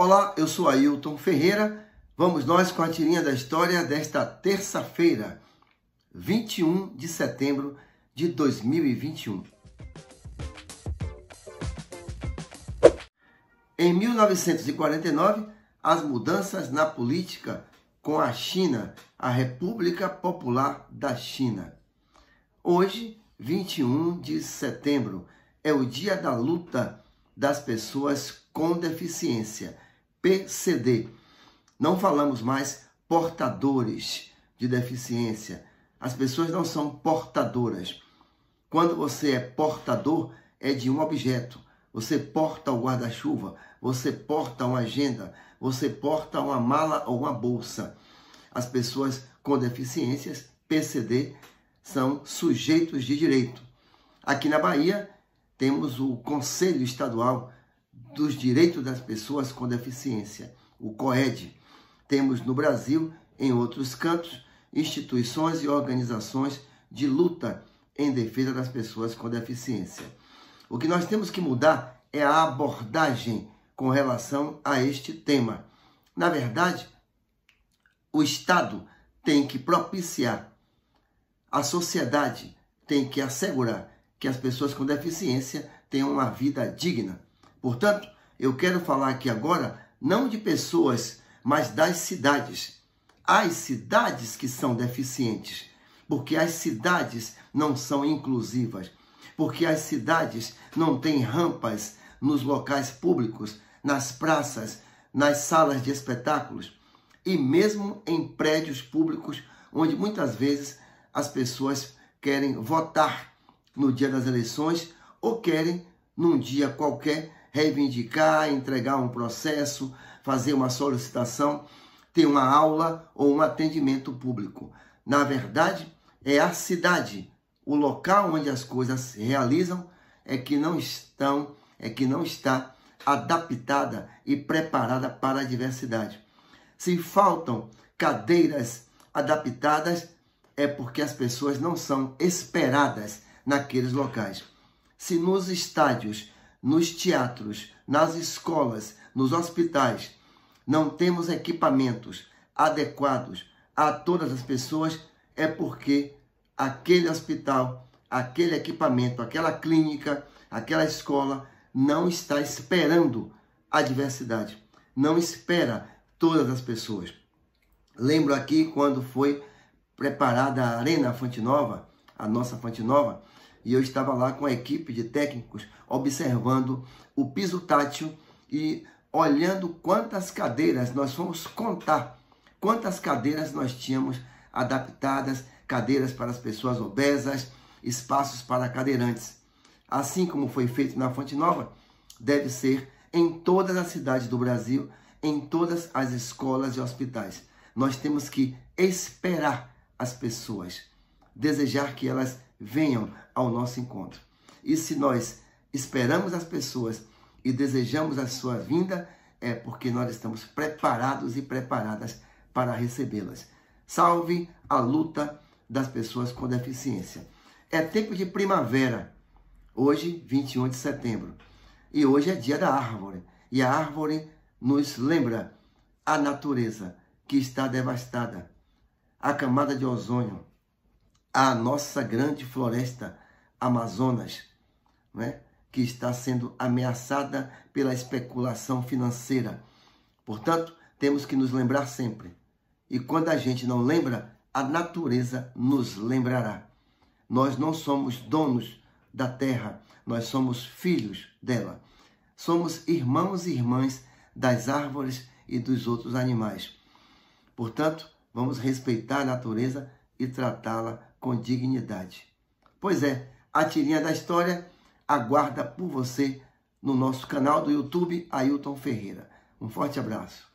Olá, eu sou Ailton Ferreira. Vamos nós com a tirinha da história desta terça-feira, 21 de setembro de 2021. Em 1949, as mudanças na política com a China, a República Popular da China. Hoje, 21 de setembro, é o dia da luta das pessoas com deficiência. PCD. Não falamos mais portadores de deficiência. As pessoas não são portadoras. Quando você é portador, é de um objeto. Você porta o guarda-chuva, você porta uma agenda, você porta uma mala ou uma bolsa. As pessoas com deficiências, PCD, são sujeitos de direito. Aqui na Bahia, temos o Conselho Estadual dos Direitos das Pessoas com Deficiência, o COED. Temos no Brasil, em outros cantos, instituições e organizações de luta em defesa das pessoas com deficiência. O que nós temos que mudar é a abordagem com relação a este tema. Na verdade, o Estado tem que propiciar, a sociedade tem que assegurar que as pessoas com deficiência tenham uma vida digna. Portanto, eu quero falar aqui agora não de pessoas, mas das cidades. As cidades que são deficientes, porque as cidades não são inclusivas, porque as cidades não têm rampas nos locais públicos, nas praças, nas salas de espetáculos e mesmo em prédios públicos, onde muitas vezes as pessoas querem votar no dia das eleições ou querem, num dia qualquer, reivindicar, entregar um processo, fazer uma solicitação, ter uma aula ou um atendimento público. Na verdade, é a cidade, o local onde as coisas se realizam, é que não estão, é que não está adaptada e preparada para a diversidade. Se faltam cadeiras adaptadas, é porque as pessoas não são esperadas naqueles locais. Se nos estádios nos teatros, nas escolas, nos hospitais. Não temos equipamentos adequados a todas as pessoas, é porque aquele hospital, aquele equipamento, aquela clínica, aquela escola não está esperando a diversidade, não espera todas as pessoas. Lembro aqui quando foi preparada a Arena Fonte Nova, a nossa Fonte Nova, e eu estava lá com a equipe de técnicos observando o piso tátil e olhando quantas cadeiras nós fomos contar, quantas cadeiras nós tínhamos adaptadas, cadeiras para as pessoas obesas, espaços para cadeirantes. Assim como foi feito na Fonte Nova, deve ser em todas as cidades do Brasil, em todas as escolas e hospitais. Nós temos que esperar as pessoas, desejar que elas venham ao nosso encontro. E se nós esperamos as pessoas e desejamos a sua vinda, é porque nós estamos preparados e preparadas para recebê-las. Salve a luta das pessoas com deficiência. É tempo de primavera, hoje, 21 de setembro. E hoje é dia da árvore. E a árvore nos lembra a natureza que está devastada, a camada de ozônio, a nossa grande floresta Amazonas, né? que está sendo ameaçada pela especulação financeira. Portanto, temos que nos lembrar sempre. E quando a gente não lembra, a natureza nos lembrará. Nós não somos donos da terra, nós somos filhos dela. Somos irmãos e irmãs das árvores e dos outros animais. Portanto, vamos respeitar a natureza e tratá-la com dignidade. Pois é, a tirinha da história aguarda por você no nosso canal do YouTube Ailton Ferreira. Um forte abraço.